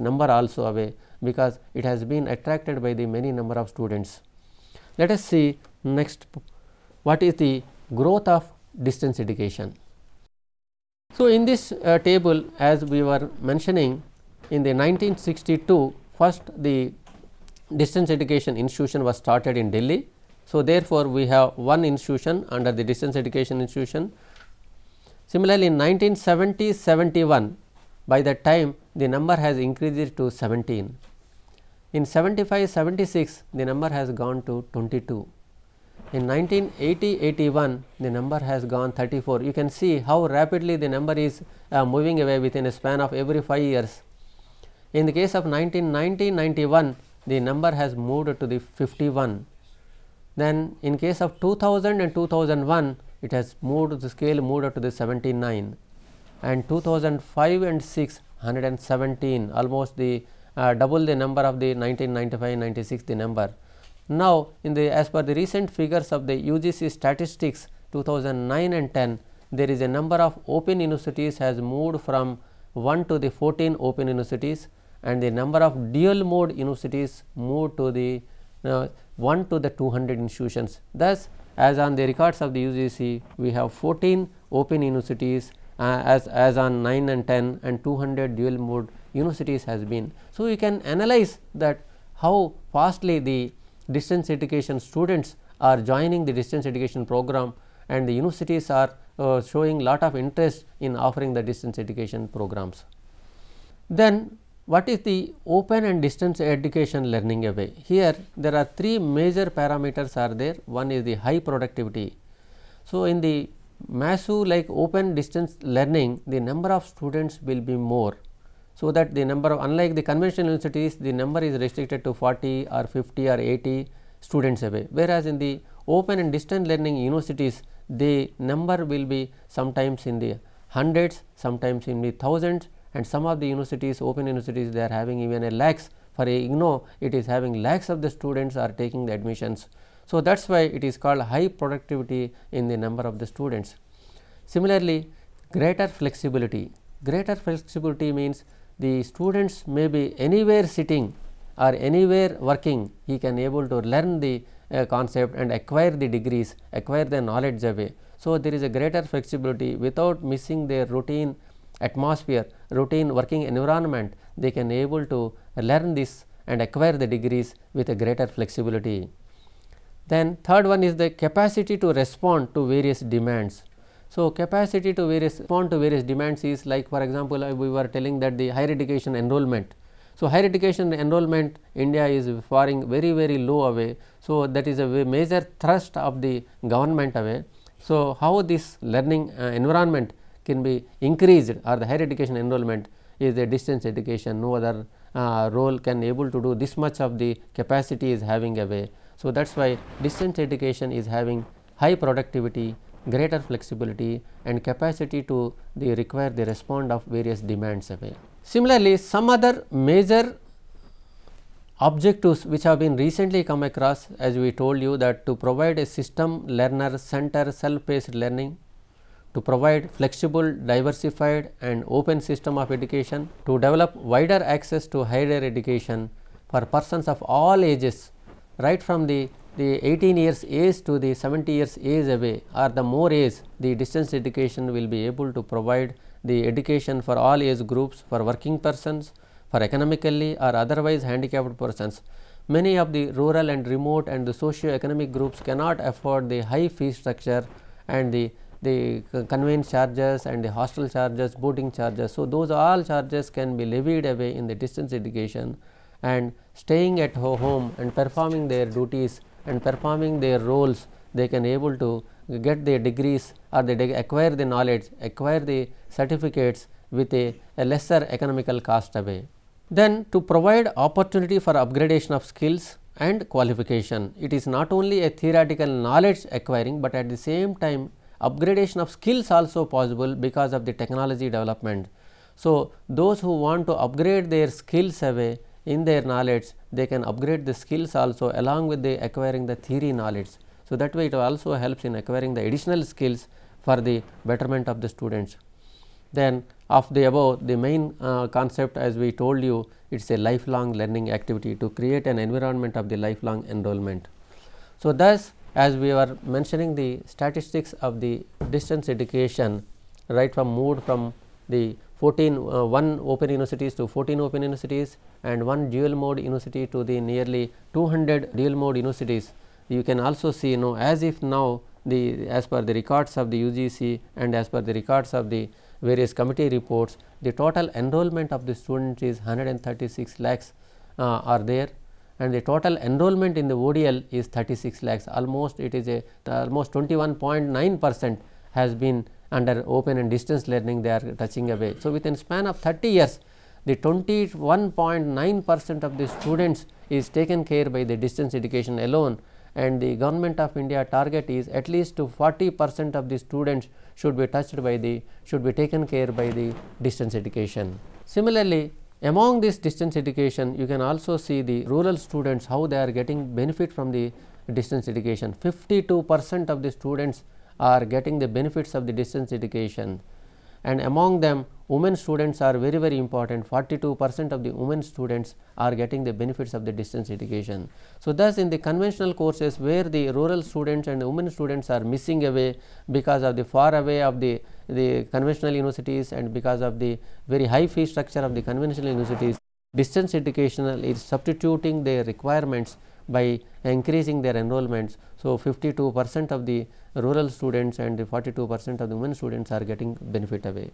number also away because it has been attracted by the many number of students. Let us see next what is the growth of distance education. So, in this uh, table as we were mentioning in the 1962 first the distance education institution was started in Delhi. So, therefore, we have one institution under the distance education institution. Similarly, in 1970 71 by that time, the number has increased to 17. In 75 76, the number has gone to 22. In 1980 81, the number has gone 34. You can see how rapidly the number is uh, moving away within a span of every 5 years. In the case of 1990 91, the number has moved to the 51. Then, in case of 2000 and 2001, it has moved the scale moved to the 79 and 2005 and 6 117 almost the uh, double the number of the 1995 96 the number. Now, in the as per the recent figures of the UGC statistics 2009 and 10 there is a number of open universities has moved from 1 to the 14 open universities and the number of dual mode universities moved to the uh, 1 to the 200 institutions. Thus, as on the records of the UGC we have 14 open universities uh, as, as on 9 and 10 and 200 dual mode universities has been. So, we can analyze that how fastly the distance education students are joining the distance education program and the universities are uh, showing lot of interest in offering the distance education programs. Then what is the open and distance education learning away? Here there are three major parameters are there, one is the high productivity. So, in the Massive like open distance learning the number of students will be more. So, that the number of unlike the conventional universities the number is restricted to 40 or 50 or 80 students away whereas, in the open and distant learning universities the number will be sometimes in the hundreds sometimes in the thousands and some of the universities open universities they are having even a lakhs for a know it is having lakhs of the students are taking the admissions. So, that is why it is called high productivity in the number of the students. Similarly, greater flexibility. Greater flexibility means the students may be anywhere sitting or anywhere working, he can able to learn the uh, concept and acquire the degrees, acquire the knowledge away. So, there is a greater flexibility without missing their routine atmosphere, routine working environment, they can able to learn this and acquire the degrees with a greater flexibility. Then third one is the capacity to respond to various demands. So, capacity to various respond to various demands is like for example, uh, we were telling that the higher education enrollment. So, higher education enrollment India is faring very very low away. So, that is a major thrust of the government away. So, how this learning uh, environment can be increased or the higher education enrollment is the distance education no other uh, role can able to do this much of the capacity is having away. So, that is why distance education is having high productivity, greater flexibility and capacity to the require the respond of various demands away. Similarly, some other major objectives which have been recently come across as we told you that to provide a system learner center self paced learning to provide flexible, diversified and open system of education, to develop wider access to higher education for persons of all ages right from the the 18 years age to the 70 years age away or the more age the distance education will be able to provide the education for all age groups for working persons for economically or otherwise handicapped persons. Many of the rural and remote and the socio-economic groups cannot afford the high fee structure and the, the conveyance charges and the hostel charges, boarding charges. So, those all charges can be levied away in the distance education and staying at home and performing their duties and performing their roles they can able to get their degrees or they acquire the knowledge acquire the certificates with a, a lesser economical cost away. Then to provide opportunity for upgradation of skills and qualification it is not only a theoretical knowledge acquiring, but at the same time upgradation of skills also possible because of the technology development. So, those who want to upgrade their skills away in their knowledge they can upgrade the skills also along with the acquiring the theory knowledge. So, that way it also helps in acquiring the additional skills for the betterment of the students. Then of the above the main uh, concept as we told you it is a lifelong learning activity to create an environment of the lifelong enrollment. So, thus as we were mentioning the statistics of the distance education right from moved from the 14 uh, one open universities to 14 open universities and one dual mode university to the nearly 200 dual mode universities you can also see you know as if now the as per the records of the UGC and as per the records of the various committee reports the total enrollment of the students is 136 lakhs uh, are there and the total enrollment in the ODL is 36 lakhs almost it is a almost 21.9 percent has been under open and distance learning they are touching away. So, within span of 30 years the 21.9 percent of the students is taken care by the distance education alone and the government of India target is at least to 40 percent of the students should be touched by the should be taken care by the distance education. Similarly, among this distance education you can also see the rural students how they are getting benefit from the distance education 52 percent of the students are getting the benefits of the distance education and among them women students are very very important 42 percent of the women students are getting the benefits of the distance education. So, thus in the conventional courses where the rural students and women students are missing away because of the far away of the, the conventional universities and because of the very high fee structure of the conventional universities distance educational is substituting their requirements by increasing their enrollments. So, 52 percent of the rural students and 42 percent of the women students are getting benefit away.